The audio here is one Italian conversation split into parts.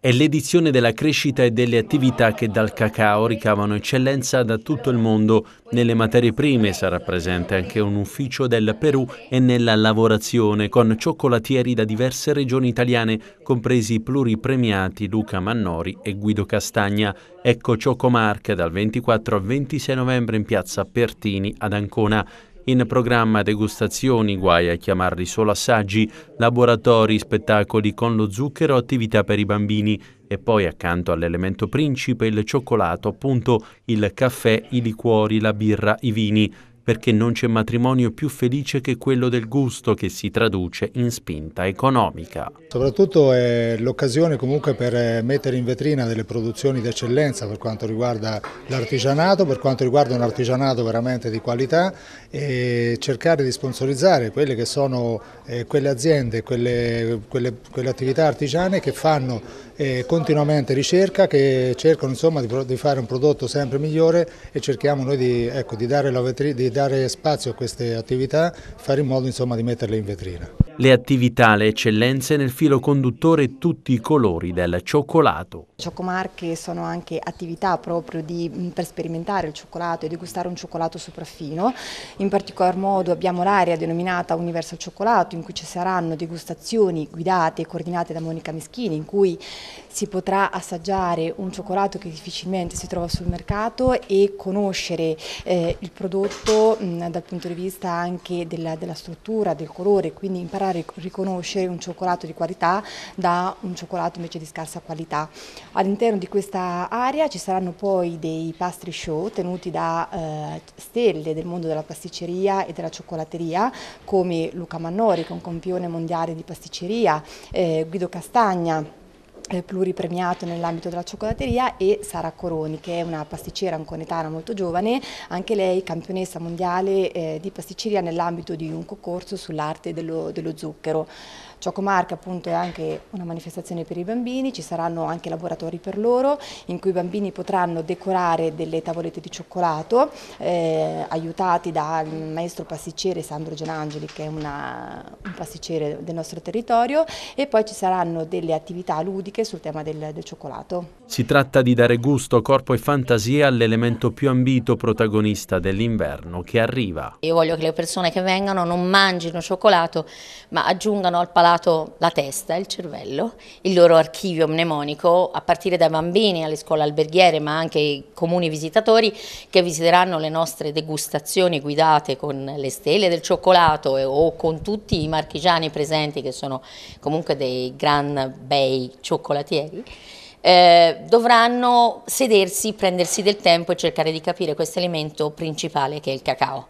È l'edizione della crescita e delle attività che dal cacao ricavano eccellenza da tutto il mondo. Nelle materie prime sarà presente anche un ufficio del Perù e nella lavorazione con cioccolatieri da diverse regioni italiane, compresi i pluripremiati Luca Mannori e Guido Castagna. Ecco Ciocomark dal 24 al 26 novembre in piazza Pertini ad Ancona in programma degustazioni, guai a chiamarli solo assaggi, laboratori, spettacoli con lo zucchero, attività per i bambini e poi accanto all'elemento principe il cioccolato, appunto il caffè, i liquori, la birra, i vini perché non c'è matrimonio più felice che quello del gusto che si traduce in spinta economica. Soprattutto è l'occasione comunque per eh, mettere in vetrina delle produzioni d'eccellenza per quanto riguarda l'artigianato, per quanto riguarda un artigianato veramente di qualità e cercare di sponsorizzare quelle che sono eh, quelle aziende, quelle, quelle, quelle attività artigiane che fanno eh, continuamente ricerca, che cercano insomma, di, fare un prodotto sempre migliore e cerchiamo noi di, ecco, di dare la vetrina dare spazio a queste attività, fare in modo insomma, di metterle in vetrina le attività, le eccellenze nel filo conduttore tutti i colori del cioccolato. Ciocomarche sono anche attività proprio di, mm, per sperimentare il cioccolato e degustare un cioccolato sopraffino, in particolar modo abbiamo l'area denominata Universo Cioccolato in cui ci saranno degustazioni guidate e coordinate da Monica Meschini in cui si potrà assaggiare un cioccolato che difficilmente si trova sul mercato e conoscere eh, il prodotto mh, mm, dal punto di vista anche della, della struttura, del colore, quindi imparare riconoscere un cioccolato di qualità da un cioccolato invece di scarsa qualità. All'interno di questa area ci saranno poi dei pastry show tenuti da eh, stelle del mondo della pasticceria e della cioccolateria come Luca Mannori, un campione mondiale di pasticceria, eh, Guido Castagna, eh, pluripremiato nell'ambito della cioccolateria e Sara Coroni che è una pasticcera anconetana molto giovane, anche lei campionessa mondiale eh, di pasticceria nell'ambito di un concorso sull'arte dello, dello zucchero. Ciocomarca appunto è anche una manifestazione per i bambini, ci saranno anche laboratori per loro in cui i bambini potranno decorare delle tavolette di cioccolato eh, aiutati dal maestro pasticcere Sandro Genangeli che è una, un pasticcere del nostro territorio e poi ci saranno delle attività ludiche sul tema del, del cioccolato. Si tratta di dare gusto, corpo e fantasia all'elemento più ambito protagonista dell'inverno che arriva. Io voglio che le persone che vengano non mangino cioccolato ma aggiungano al palazzo regalato la testa, il cervello, il loro archivio mnemonico a partire dai bambini alle scuole alberghiere ma anche i comuni visitatori che visiteranno le nostre degustazioni guidate con le stelle del cioccolato e, o con tutti i marchigiani presenti che sono comunque dei gran bei cioccolatieri. Eh, dovranno sedersi, prendersi del tempo e cercare di capire questo elemento principale che è il cacao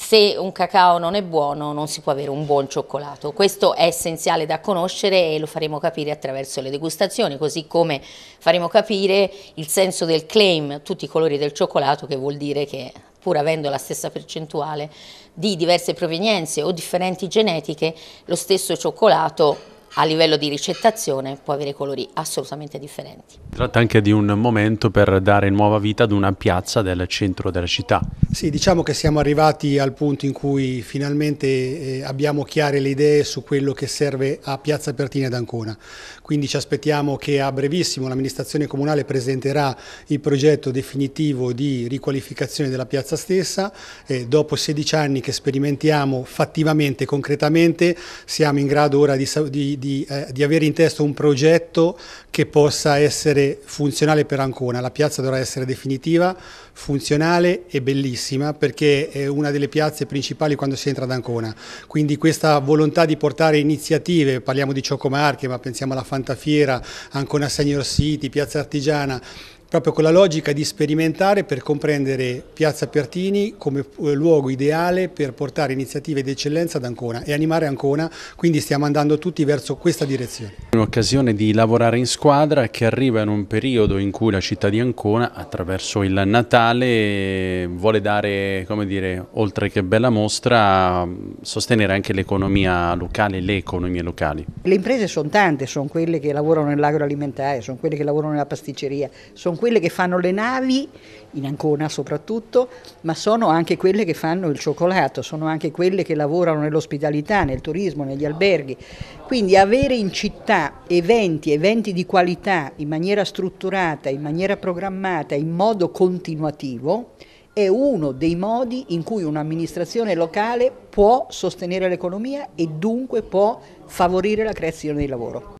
se un cacao non è buono non si può avere un buon cioccolato. Questo è essenziale da conoscere e lo faremo capire attraverso le degustazioni, così come faremo capire il senso del claim tutti i colori del cioccolato, che vuol dire che pur avendo la stessa percentuale di diverse provenienze o differenti genetiche, lo stesso cioccolato a livello di ricettazione può avere colori assolutamente differenti. Tratta anche di un momento per dare nuova vita ad una piazza del centro della città. Sì, diciamo che siamo arrivati al punto in cui finalmente eh, abbiamo chiare le idee su quello che serve a Piazza Pertina ed Ancona. Quindi ci aspettiamo che a brevissimo l'amministrazione comunale presenterà il progetto definitivo di riqualificazione della piazza stessa. E eh, dopo 16 anni che sperimentiamo fattivamente, concretamente, siamo in grado ora di, di, di, eh, di avere in testa un progetto che possa essere funzionale per Ancona. La piazza dovrà essere definitiva, funzionale e bellissima bellissima perché è una delle piazze principali quando si entra ad Ancona, quindi questa volontà di portare iniziative, parliamo di Ciocomarche ma pensiamo alla Fantafiera, Ancona Senior City, Piazza Artigiana, proprio con la logica di sperimentare per comprendere Piazza Pertini come eh, luogo ideale per portare iniziative d'eccellenza ad Ancona e animare Ancona, quindi stiamo andando tutti verso questa direzione. Un'occasione di lavorare in squadra che arriva in un periodo in cui la città di Ancona attraverso il Natale vuole dare, come dire, oltre che bella mostra, sostenere anche l'economia locale le economie locali. Le imprese sono tante, sono quelle che lavorano nell'agroalimentare, sono quelle che lavorano nella pasticceria, sono quelle che fanno le navi, in Ancona soprattutto, ma sono anche quelle che fanno il cioccolato, sono anche quelle che lavorano nell'ospitalità, nel turismo, negli alberghi. Quindi avere in città eventi, eventi di qualità in maniera strutturata, in maniera programmata, in modo continuativo, è uno dei modi in cui un'amministrazione locale può sostenere l'economia e dunque può favorire la creazione di lavoro.